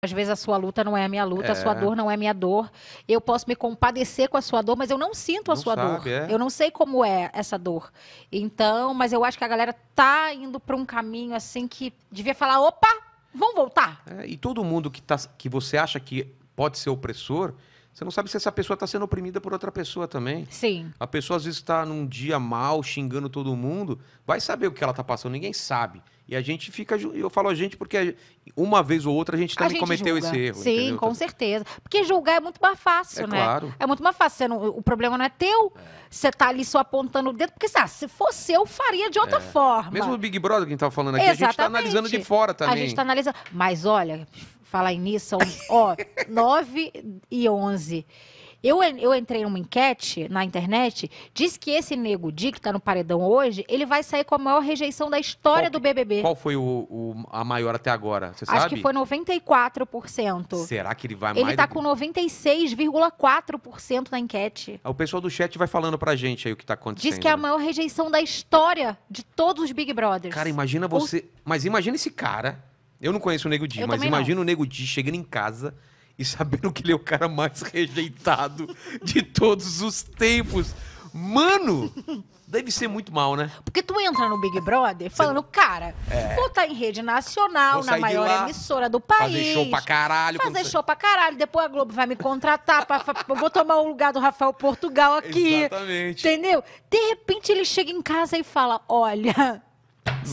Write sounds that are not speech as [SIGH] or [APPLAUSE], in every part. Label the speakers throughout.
Speaker 1: Às vezes a sua luta não é a minha luta, é. a sua é. dor não é minha dor. Eu posso me compadecer com a sua dor, mas eu não sinto a não sua sabe, dor. É. Eu não sei como é essa dor. Então, mas eu acho que a galera tá indo para um caminho assim que devia falar, opa,
Speaker 2: vamos voltar. É, e todo mundo que, tá, que você acha que pode ser opressor, você não sabe se essa pessoa está sendo oprimida por outra pessoa também. Sim. A pessoa às vezes está num dia mal, xingando todo mundo. Vai saber o que ela está passando, ninguém sabe. E a gente fica. Eu falo a gente porque uma vez ou outra a gente também a gente cometeu julga. esse erro. Sim, entendeu? com
Speaker 1: certeza. Porque julgar é muito mais fácil, é né? Claro. É muito mais fácil. Não, o problema não é teu. Você está ali só apontando o dedo. Porque sabe, se fosse eu, faria de outra é. forma. Mesmo o
Speaker 2: Big Brother que a gente estava tá falando aqui, Exatamente. a gente está analisando de fora também. A gente está
Speaker 1: analisando. Mas olha, falar nisso, são ó, 9 [LAUGHS] e 11. Eu, eu entrei numa enquete na internet, diz que esse nego Di, que tá no paredão hoje, ele vai sair com a maior rejeição da história qual, do BBB. Qual
Speaker 2: foi o, o, a maior até agora? Você sabe? Acho que foi
Speaker 1: 94%.
Speaker 2: Será que ele vai mais? Ele tá do... com
Speaker 1: 96,4% na enquete. É,
Speaker 2: o pessoal do chat vai falando pra gente aí o que tá acontecendo. Diz que é a
Speaker 1: maior rejeição da história de todos os Big
Speaker 2: Brothers. Cara, imagina você. Mas imagina esse cara eu não conheço o Nego Di, mas imagina o Nego Di chegando em casa e sabendo que ele é o cara mais [LAUGHS] rejeitado de todos os tempos. Mano, deve ser muito mal, né?
Speaker 1: Porque tu entra no Big Brother falando, cara, é. vou tá em rede nacional, na maior emissora do país. Fazer show pra caralho. Fazer show pra caralho, depois a Globo vai me contratar, pra, pra- [LAUGHS] vou tomar o lugar do Rafael Portugal aqui. Exatamente. Entendeu? De repente ele chega em casa e fala: Olha,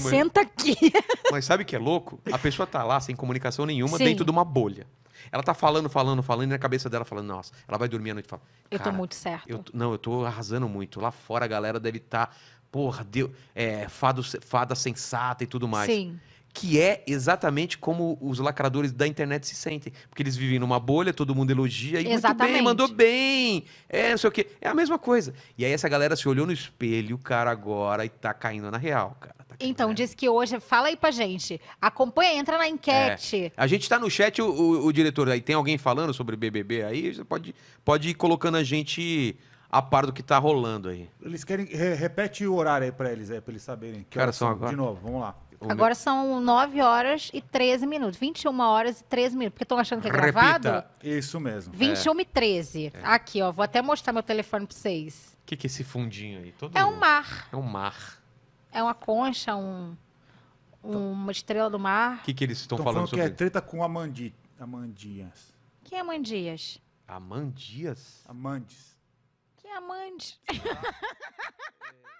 Speaker 1: mas, Senta aqui.
Speaker 2: [LAUGHS] Mas sabe o que é louco? A pessoa tá lá sem comunicação nenhuma, Sim. dentro de uma bolha. Ela tá falando, falando, falando, e na cabeça dela falando, nossa, ela vai dormir à noite e fala. Eu tô muito certo. Eu, não, eu tô arrasando muito. Lá fora a galera deve estar, tá, porra, Deus, é, fado, fada sensata e tudo mais. Sim que é exatamente como os lacradores da internet se sentem. Porque eles vivem numa bolha, todo mundo elogia e muito bem, mandou bem, é, não sei o quê. É a mesma coisa. E aí essa galera se olhou no espelho, cara, agora e tá caindo na real, cara.
Speaker 1: Então, né? disse que hoje. Fala aí pra gente. Acompanha, entra na enquete. É.
Speaker 2: A gente tá no chat, o, o, o, diretor aí. Tem alguém falando sobre BBB aí? Você pode, pode ir colocando a gente a par do que tá rolando aí. Eles querem. Re, repete o horário aí pra eles, é, pra eles saberem. Que Cara, são agora. De novo, vamos lá. O agora meu...
Speaker 1: são 9 horas e 13 minutos. 21 horas e 13 minutos. Porque estão achando que é Repita. gravado?
Speaker 2: Isso mesmo. 21 é.
Speaker 1: e 13. É. Aqui, ó. Vou até mostrar meu telefone pra vocês.
Speaker 2: O que, que é esse fundinho aí? Todo... É um mar. É um mar.
Speaker 1: É uma concha, um, uma estrela do mar. O
Speaker 2: que, que eles estão falando, falando sobre? que é treta com amandi, amandias.
Speaker 1: Quem é amandias?
Speaker 2: Amandias? Amandes.
Speaker 1: Quem é amandes? [LAUGHS]